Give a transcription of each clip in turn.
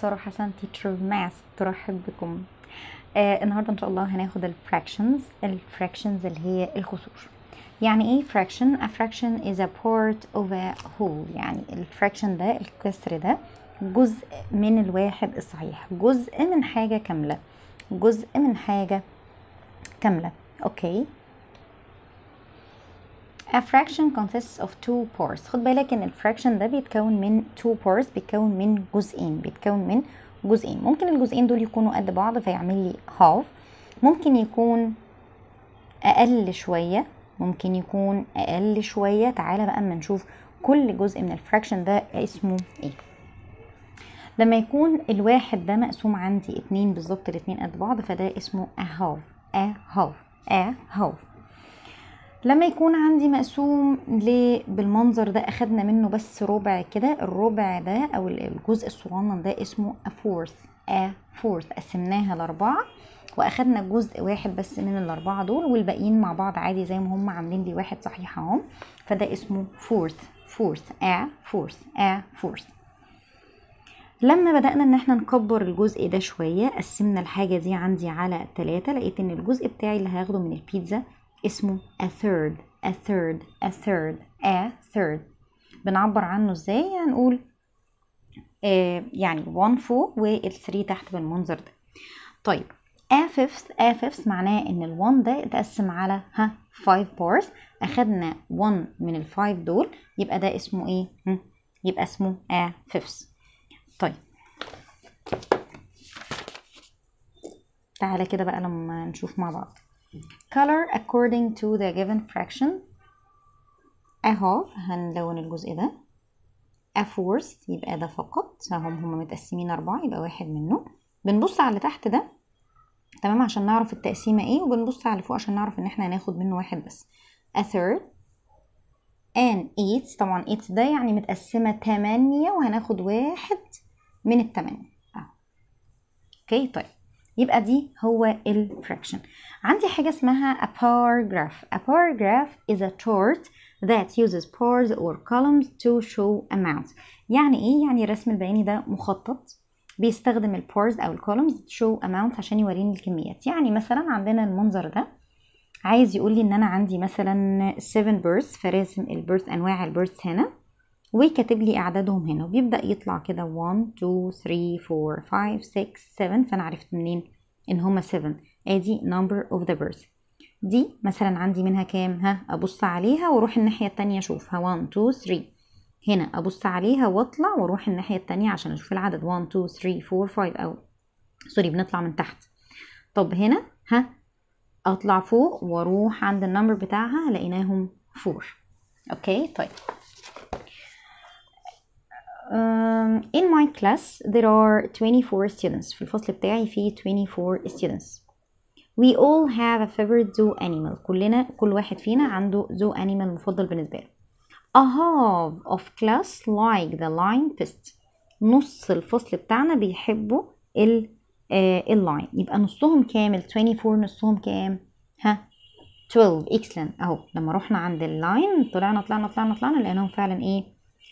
سارة حسن تيتشر اوف ماس ترحب بكم آه النهارده ان شاء الله هناخد الفراكشنز الفراكشنز اللي هي الكسور يعني ايه فراكشن a fraction is a part of a whole يعني الفراكشن ده الكسر ده جزء من الواحد الصحيح جزء من حاجه كامله جزء من حاجه كامله اوكي A fraction consists of two parts خد بالك ان الفراكشن ده بيتكون من two parts بيتكون من جزئين بيتكون من جزئين ممكن الجزئين دول يكونوا قد بعض فيعمل لي half ممكن يكون اقل شويه ممكن يكون اقل شويه تعالى بقى اما نشوف كل جزء من الفراكشن ده اسمه ايه لما يكون الواحد ده مقسوم عندي اتنين بالظبط الاتنين قد بعض فده اسمه a half a half a half لما يكون عندي مقسوم بالمنظر ده اخدنا منه بس ربع كده الربع ده او الجزء الصغنن ده اسمه a fourth a fourth قسمناها لاربعه واخدنا جزء واحد بس من الاربعه دول والباقيين مع بعض عادي زي ما هم عاملين لي واحد صحيح أهم فده اسمه fourth fourth a fourth a fourth لما بدأنا ان احنا نكبر الجزء ده شوية قسمنا الحاجة دي عندي على تلاتة لقيت ان الجزء بتاعي اللي هاخده من البيتزا اسمه a third a third a third a third بنعبر عنه ازاي هنقول آه يعني one فوق وال 3 تحت بالمنظر ده طيب a fifth a fifth معناه ان ال one ده اتقسم على ها five bars اخدنا one من ال five دول يبقى ده اسمه ايه يبقى اسمه a fifth طيب تعالى كده بقى لما نشوف مع بعض color according to the given fraction اهو هنلون الجزء ده a fourth يبقى ده فقط هم هم متقسمين أربعة يبقى واحد منه بنبص على تحت ده تمام عشان نعرف التقسيمة ايه وبنبص على فوق عشان نعرف ان احنا هناخد منه واحد بس a third and eight طبعا eight ده يعني متقسمة تمانية وهناخد واحد من التمانية اوكي آه. طيب يبقى دي هو الفراكشن عندي حاجة اسمها a paragraph a paragraph is a chart that uses pairs or columns to show amounts يعني ايه يعني الرسم البياني ده مخطط بيستخدم البورز او الكولومز show amounts عشان يوريني الكميات يعني مثلا عندنا المنظر ده عايز يقول لي ان انا عندي مثلا 7 بيرث فراسم البيرث انواع البيرث هنا وكاتب لي اعدادهم هنا وبيبدا يطلع كده 1 2 3 4 5 6 7 فانا عرفت منين ان هما 7 ادي number of the birth دي مثلا عندي منها كام ها ابص عليها واروح الناحيه التانية اشوفها 1 2 3 هنا ابص عليها واطلع واروح الناحيه التانية عشان اشوف العدد 1 2 3 4 5 او سوري بنطلع من تحت طب هنا ها اطلع فوق واروح عند النمبر بتاعها لقيناهم 4 اوكي طيب um, in my class there are 24 students في الفصل بتاعي في 24 students we all have a favorite zoo animal كلنا كل واحد فينا عنده zoo animal مفضل بالنسبة له a half of class like the lion lionfish نص الفصل بتاعنا بيحبوا ال آه اللاين يبقى نصهم كامل 24 نصهم كام ها 12 excellent اهو لما رحنا عند اللاين طلعنا طلعنا طلعنا طلعنا لقيناهم فعلا ايه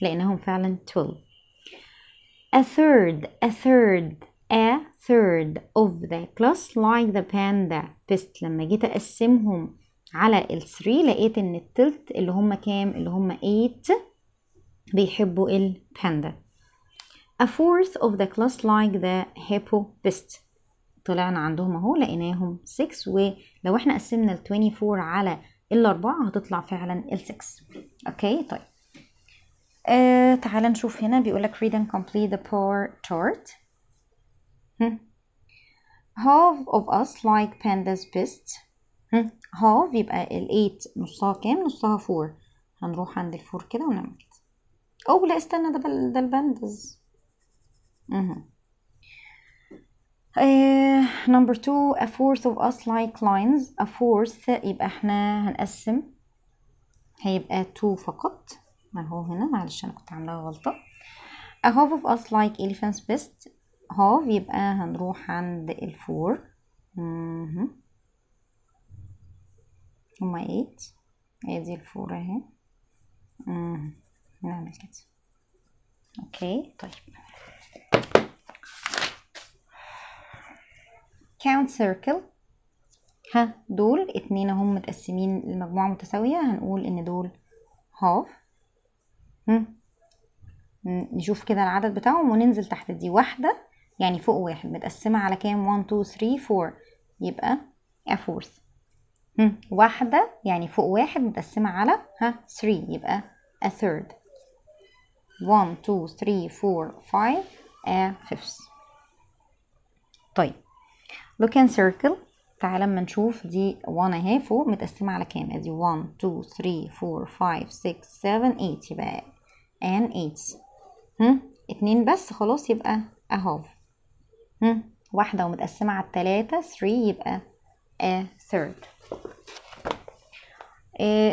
لقيناهم فعلا 12 a third, a third, a third of the class like the panda best لما جيت أقسمهم على ال 3 لقيت إن التلت اللي هم كام اللي هم 8 بيحبوا الباندا a fourth of the class like the hippo best طلعنا عندهم اهو لقيناهم 6 ولو احنا قسمنا ال 24 على ال 4 هتطلع فعلا ال 6 اوكي طيب آه تعال نشوف هنا بيقولك read and complete the poor tort half of us like pandas best half يبقى ال 8 نصها كام نصها 4 هنروح عند ال 4 كده ونعمل كده او لا استنى ده بل ده الباندز اها uh, number two a fourth of us like lines a fourth يبقى احنا هنقسم هيبقى 2 فقط ما هو هنا معلش انا كنت عاملاها غلطه a half of us like elephants best half يبقى هنروح عند 4 هما 8 ادي 4 اهي نعمل كده اوكي طيب count circle ها دول اتنين هم متقسمين لمجموعة متساوية هنقول ان دول half نشوف كده العدد بتاعهم وننزل تحت دي واحدة يعني فوق واحد متقسمة على كام 1 2 3 4 يبقى a fourth واحدة يعني فوق واحد متقسمة على ها 3 يبقى a third 1 2 3 4 5 a fifth طيب look and circle تعالى اما نشوف دي 1 اهي فوق متقسمة على كام ادي 1 2 3 4 5 6 7 8 يبقى and 80 اتنين بس خلاص يبقى a half واحدة ومتقسمة على التلاتة 3 يبقى a third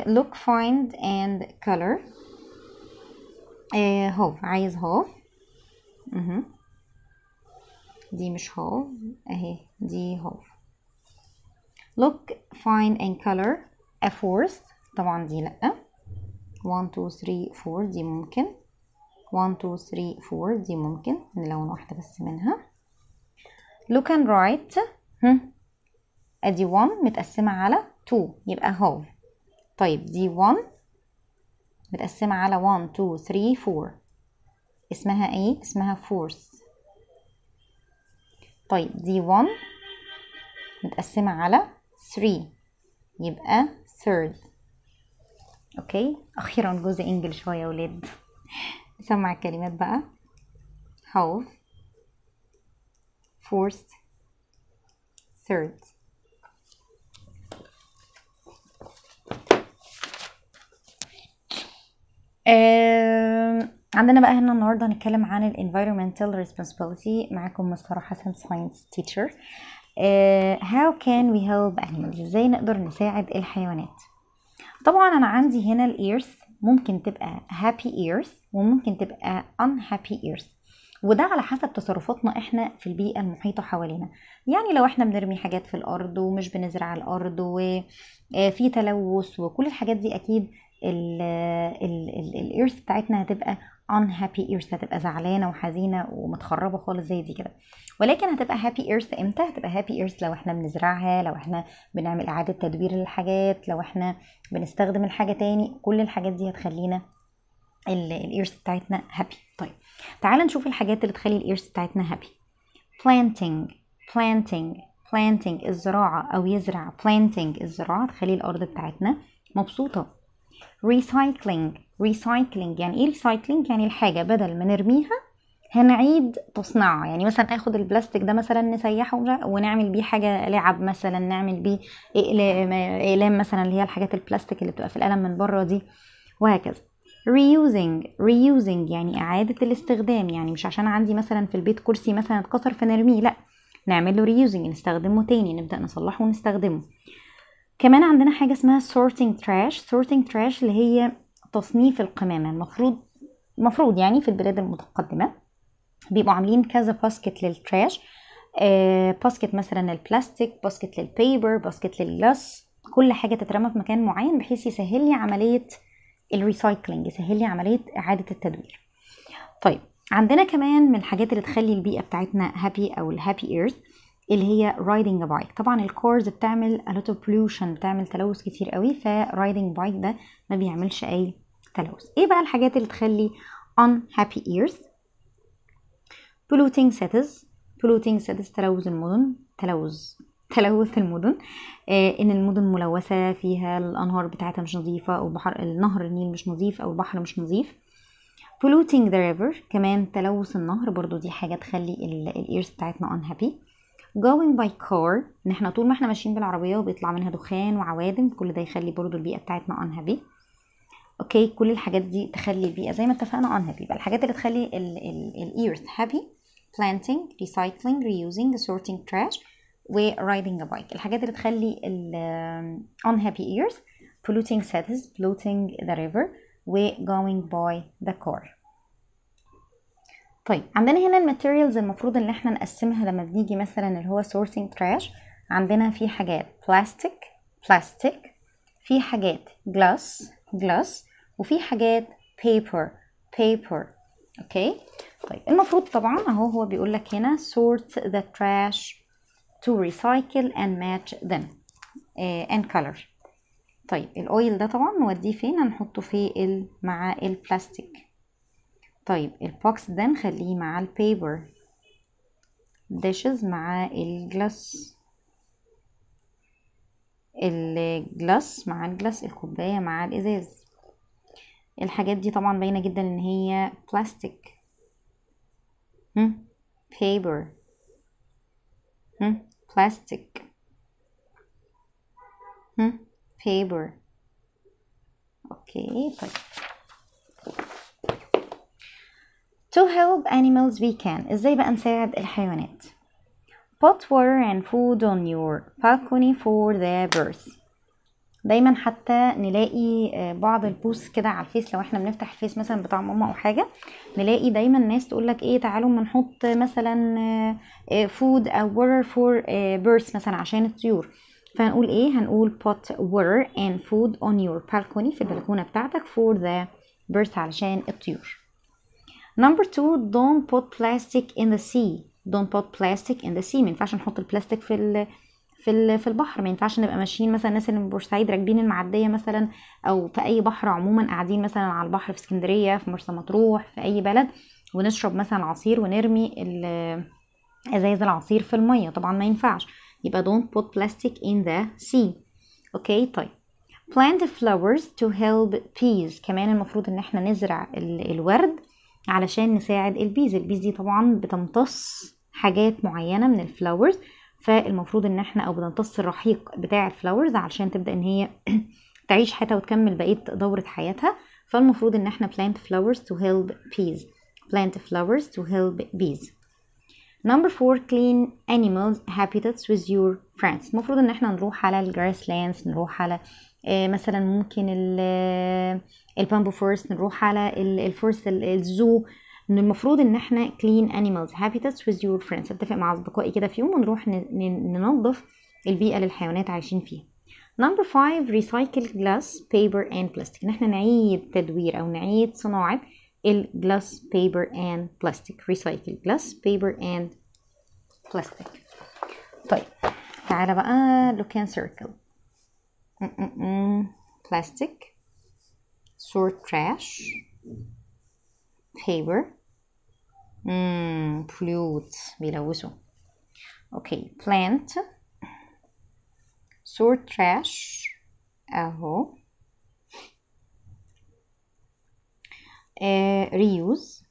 look find and color half عايز half دي مش half اهي دي half look find and color a fourth طبعا دي لأ 1 2 3 4 دي ممكن 1 2 3 4 دي ممكن نلون واحدة بس منها look and write ادي 1 متقسمة على 2 يبقى half طيب دي 1 متقسمة على 1 2 3 4 اسمها ايه؟ اسمها force طيب دي 1 متقسمة على 3 يبقى ثيرد اوكي اخيرا جزء انجلش شويه يا ولاد نسمع الكلمات بقى half fourth third آه عندنا بقى هنا النهارده هنتكلم عن ال environmental responsibility معاكم مسطرة حسن science teacher آه how can we help animals ازاي نقدر نساعد الحيوانات طبعا انا عندي هنا الايرث ممكن تبقى هابي ايرث وممكن تبقى هابي ايرث وده على حسب تصرفاتنا احنا في البيئة المحيطة حوالينا يعني لو احنا بنرمي حاجات في الارض ومش بنزرع الارض وفي آه، تلوث وكل الحاجات دي اكيد الايرث بتاعتنا هتبقى unhappy earth هتبقى زعلانه وحزينه ومتخربه خالص زي دي كده ولكن هتبقى happy earth امتى هتبقى happy earth لو احنا بنزرعها لو احنا بنعمل اعاده تدوير للحاجات لو احنا بنستخدم الحاجه تاني كل الحاجات دي هتخلينا الايرث بتاعتنا happy طيب تعال نشوف الحاجات اللي تخلي الايرث بتاعتنا happy planting planting planting الزراعه او يزرع planting الزراعه تخلي الارض بتاعتنا مبسوطه recycling recycling يعني ايه recycling يعني الحاجة بدل ما نرميها هنعيد تصنيعها يعني مثلا اخد البلاستيك ده مثلا نسيحه ونعمل بيه حاجه لعب مثلا نعمل بيه اقلام, إقلام مثلا اللي هي الحاجات البلاستيك اللي بتبقى في القلم من بره دي وهكذا reusing reusing يعني اعاده الاستخدام يعني مش عشان عندي مثلا في البيت كرسي مثلا اتكسر فنرميه لا نعمله reusing نستخدمه تاني نبدا نصلحه ونستخدمه كمان عندنا حاجة اسمها sorting trash sorting trash اللي هي تصنيف القمامة المفروض مفروض يعني في البلاد المتقدمة بيبقوا عاملين كذا باسكت للتراش باسكت مثلا البلاستيك باسكت للبيبر باسكت للجلاس كل حاجة تترمى في مكان معين بحيث يسهل لي عملية الريسايكلينج يسهل لي عملية إعادة التدوير طيب عندنا كمان من الحاجات اللي تخلي البيئة بتاعتنا هابي أو الهابي ايرث اللي هي رايدنج بايك طبعا الكورز بتعمل الوت اوف بولوشن بتعمل تلوث كتير قوي فرايدنج بايك ده ما بيعملش اي تلوث ايه بقى الحاجات اللي تخلي unhappy ears polluting cities polluting cities تلوث المدن تلوث تلوث المدن آه ان المدن ملوثه فيها الانهار بتاعتها مش نظيفه او بحر النهر النيل مش نظيف او البحر مش نظيف polluting the river كمان تلوث النهر برضو دي حاجه تخلي الايرز بتاعتنا unhappy going by car ان احنا طول ما احنا ماشيين بالعربيه وبيطلع منها دخان وعوادم كل ده يخلي برضو البيئه بتاعتنا unhappy اوكي كل الحاجات دي تخلي البيئه زي ما اتفقنا unhappy يبقى الحاجات اللي تخلي الايرث happy planting recycling reusing sorting trash و riding a bike الحاجات اللي تخلي ال unhappy um earth polluting cities polluting the river و going by the car طيب عندنا هنا الماتيريالز المفروض ان احنا نقسمها لما بنيجي مثلا اللي هو سورتنج تراش عندنا في حاجات بلاستيك بلاستيك في حاجات جلاس جلاس وفي حاجات بيبر بيبر اوكي طيب المفروض طبعا اهو هو بيقول لك هنا sort the trash to recycle and match them uh, and color طيب الاويل ده طبعا نوديه فين هنحطه في مع البلاستيك طيب البوكس ده نخليه مع البيبر داشز مع الجلاس الجلاس مع الجلاس الكوباية مع الإزاز الحاجات دي طبعا باينة جدا ان هي بلاستيك بيبر بلاستيك بيبر اوكي طيب To help animals we can ازاي بقى نساعد الحيوانات Put water and food on your balcony for the birds دايما حتى نلاقي آه، بعض البوست كده على الفيس لو احنا بنفتح الفيس مثلا بتاع ماما او حاجه نلاقي دايما ناس تقولك ايه تعالوا ما نحط مثلا فود آه، آه، او water for birds مثلا عشان الطيور فهنقول ايه هنقول pot water and food on your balcony في البلكونه بتاعتك for the birds علشان الطيور number two don't put plastic in the sea don't put plastic in the sea ما ينفعش نحط البلاستيك في ال في في البحر ما ينفعش نبقى ماشيين مثلا الناس اللي من بورسعيد راكبين المعديه مثلا او في اي بحر عموما قاعدين مثلا على البحر في اسكندريه في مرسى مطروح في اي بلد ونشرب مثلا عصير ونرمي ازايز العصير في الميه طبعا ما ينفعش يبقى don't put plastic in the sea اوكي طيب plant flowers to help peas كمان المفروض ان احنا نزرع الورد علشان نساعد البيز البيز دي طبعا بتمتص حاجات معينة من الفلاورز فالمفروض ان احنا او بتمتص الرحيق بتاع الفلاورز علشان تبدأ ان هي تعيش حياتها وتكمل بقية دورة حياتها فالمفروض ان احنا plant flowers to help bees plant flowers to help bees number four clean animals habitats with your friends المفروض ان احنا نروح على الجراس لاندز نروح على آه، مثلا ممكن البامبو آه، فورست نروح على الفورست الزو ان المفروض ان احنا clean animals habitats with your friends اتفق مع اصدقائي كده في يوم ونروح ننظف البيئه للحيوانات عايشين فيها number five, recycle glass paper and plastic ان احنا نعيد تدوير او نعيد صناعه el glass paper and plastic recycle glass paper and plastic طيب تعالى بقى look and circle م -م -م. plastic sort trash paper mm, flute بيلوثوا okay plant sort trash اهو reuse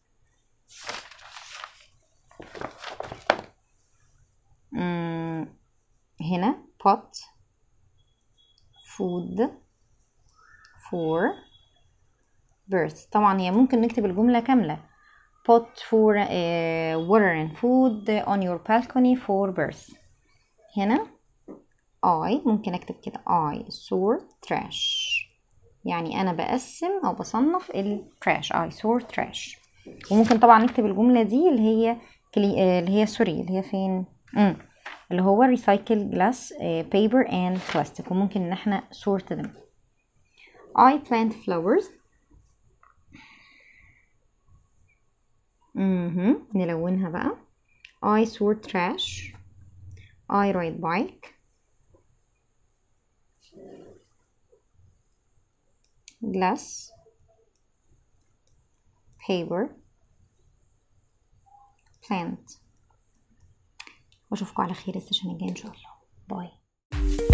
هنا pot food for birth طبعا هي ممكن نكتب الجملة كاملة pot for uh, water and food on your balcony for birth هنا I ممكن اكتب كده I saw trash يعني انا بقسم او بصنف التراش اي سور تراش وممكن طبعا نكتب الجمله دي اللي هي آه، اللي هي سوري اللي هي فين امم اللي هو ريسايكل جلاس بيبر اند بلاستيك وممكن ان احنا sort them I plant flowers امم نلونها بقى I sort trash I ride bike glass paper plant واشوفكم على خير السيشن الجاي ان شاء الله باي